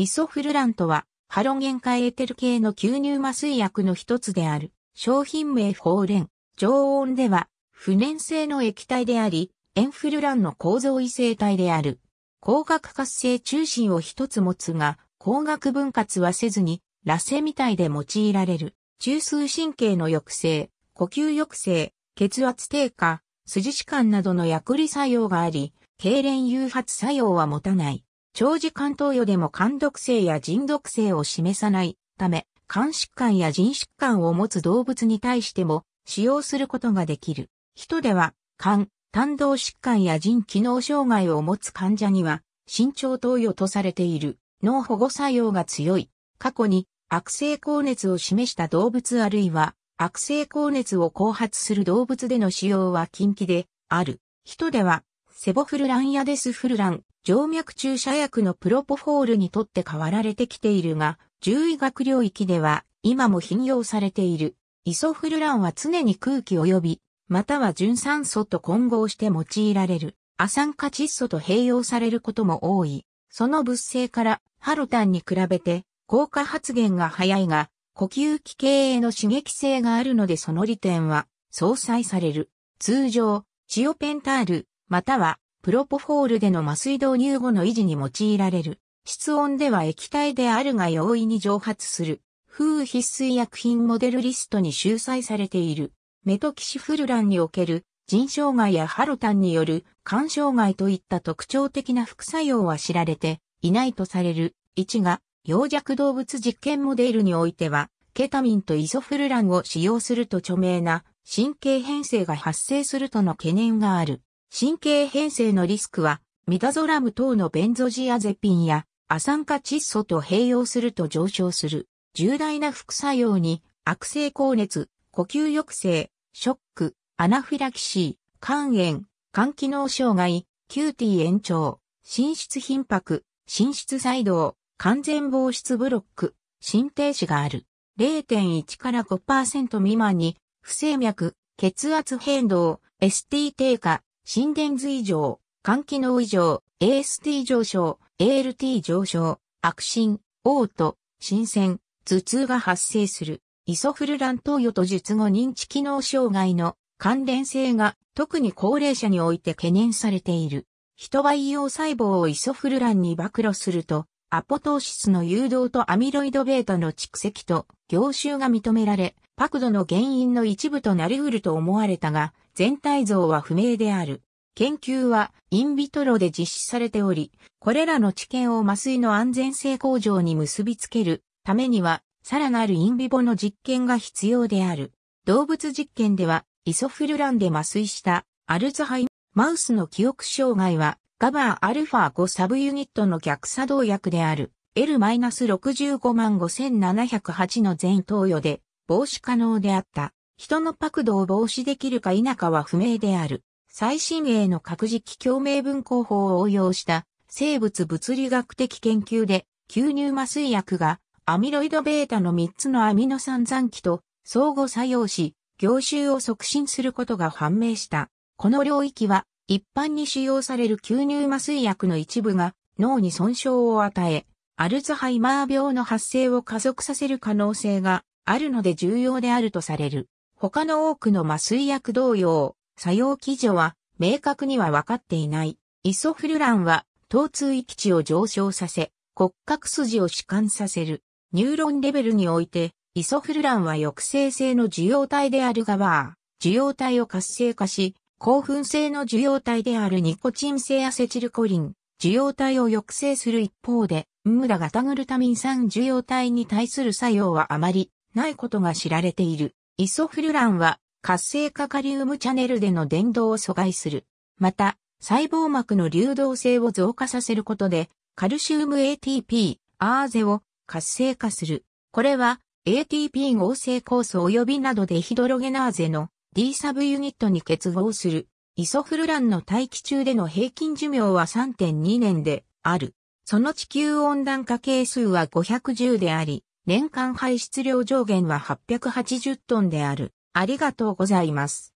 イソフルランとは、ハロゲン化エーテル系の吸入麻酔薬の一つである。商品名法連。常温では、不燃性の液体であり、エンフルランの構造異性体である。光学活性中心を一つ持つが、光学分割はせずに、ラセみたいで用いられる。中枢神経の抑制、呼吸抑制、血圧低下、筋弛緩などの薬理作用があり、痙攣誘発作用は持たない。長時間投与でも肝毒性や腎毒性を示さないため、肝疾患や腎疾患を持つ動物に対しても使用することができる。人では、肝、胆動疾患や腎機能障害を持つ患者には、慎重投与とされている脳保護作用が強い。過去に悪性高熱を示した動物あるいは悪性高熱を後発する動物での使用は禁忌である。人ではセボフルランやデスフルラン、静脈注射薬のプロポフォールにとって変わられてきているが、獣医学領域では今も頻用されている。イソフルランは常に空気及び、または純酸素と混合して用いられる。亜酸化窒素と併用されることも多い。その物性からハロタンに比べて効果発現が早いが、呼吸器系への刺激性があるのでその利点は相殺される。通常、チオペンタール、またはプロポフォールでの麻酔導入後の維持に用いられる。室温では液体であるが容易に蒸発する。風必須医薬品モデルリストに収載されている。メトキシフルランにおける腎障害やハロタンによる肝障害といった特徴的な副作用は知られていないとされる。1が、洋弱動物実験モデルにおいては、ケタミンとイソフルランを使用すると著名な神経変性が発生するとの懸念がある。神経変性のリスクは、ミダゾラム等のベンゾジアゼピンやア酸化窒素と併用すると上昇する。重大な副作用に、悪性高熱、呼吸抑制、ショック、アナフィラキシー、肝炎、肝機能障害、QT 延長、心室頻迫、心室細動、完全防湿ブロック、心停止がある。0.1から5%未満に、不整脈、血圧変動、ST 低下、心電図異常、肝機能異常、AST 上昇、ALT 上昇、悪心、嘔吐、心鮮、頭痛が発生する、イソフルラン投与と術後認知機能障害の関連性が特に高齢者において懸念されている。人は硫黄細胞をイソフルランに暴露すると、アポトーシスの誘導とアミロイド β の蓄積と凝集が認められ、パクドの原因の一部となり得ると思われたが、全体像は不明である。研究はインビトロで実施されており、これらの知見を麻酔の安全性向上に結びつけるためには、さらなるインビボの実験が必要である。動物実験では、イソフルランで麻酔したアルツハイマウスの記憶障害は、ガバーアルファ5サブユニットの逆作動薬である L-65578 0の全投与で防止可能であった。人のパクを防止できるか否かは不明である。最新鋭の核磁気共鳴分光法を応用した生物物理学的研究で吸入麻酔薬がアミロイド β の3つのアミノ酸残機と相互作用し、凝集を促進することが判明した。この領域は一般に使用される吸入麻酔薬の一部が脳に損傷を与え、アルツハイマー病の発生を加速させる可能性があるので重要であるとされる。他の多くの麻酔薬同様、作用基準は明確には分かっていない。イソフルランは疼痛域値を上昇させ、骨格筋を弛緩させる。ニューロンレベルにおいて、イソフルランは抑制性の受容体であるガバー、受容体を活性化し、興奮性の受容体であるニコチン性アセチルコリン、受容体を抑制する一方で、ムダガタグルタミン酸受容体に対する作用はあまりないことが知られている。イソフルランは活性化カリウムチャネルでの伝導を阻害する。また、細胞膜の流動性を増加させることで、カルシウム ATP、アーゼを活性化する。これは ATP 合成酵素及びなどでヒドロゲナーゼの D サブユニットに結合する。イソフルランの大気中での平均寿命は3.2年である。その地球温暖化係数は510であり、年間排出量上限は880トンである。ありがとうございます。